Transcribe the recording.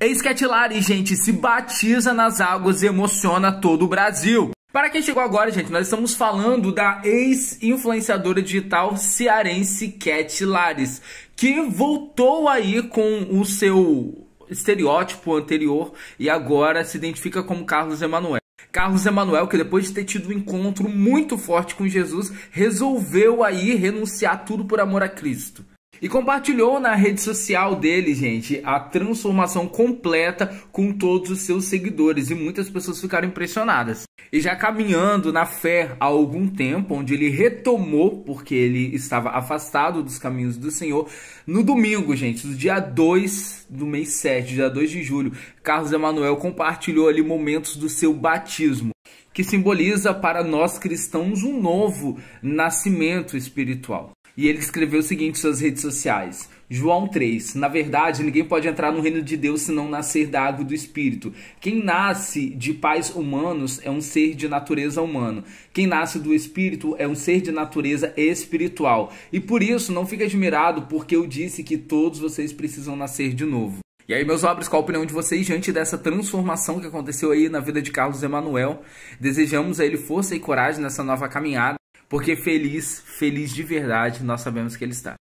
Ex que gente, se batiza nas águas e emociona todo o Brasil. Para quem chegou agora, gente, nós estamos falando da ex-influenciadora digital cearense Cat Lares, que voltou aí com o seu estereótipo anterior e agora se identifica como Carlos Emanuel. Carlos Emanuel, que depois de ter tido um encontro muito forte com Jesus, resolveu aí renunciar tudo por amor a Cristo. E compartilhou na rede social dele, gente, a transformação completa com todos os seus seguidores e muitas pessoas ficaram impressionadas. E já caminhando na fé há algum tempo, onde ele retomou, porque ele estava afastado dos caminhos do Senhor, no domingo, gente, no dia 2 do mês 7, dia 2 de julho, Carlos Emanuel compartilhou ali momentos do seu batismo que simboliza para nós cristãos um novo nascimento espiritual. E ele escreveu o seguinte em suas redes sociais: João 3. Na verdade, ninguém pode entrar no reino de Deus se não nascer da água e do espírito. Quem nasce de pais humanos é um ser de natureza humana. Quem nasce do espírito é um ser de natureza espiritual. E por isso, não fique admirado porque eu disse que todos vocês precisam nascer de novo. E aí, meus obras, qual a opinião de vocês diante dessa transformação que aconteceu aí na vida de Carlos Emanuel? Desejamos a ele força e coragem nessa nova caminhada. Porque feliz, feliz de verdade, nós sabemos que ele está.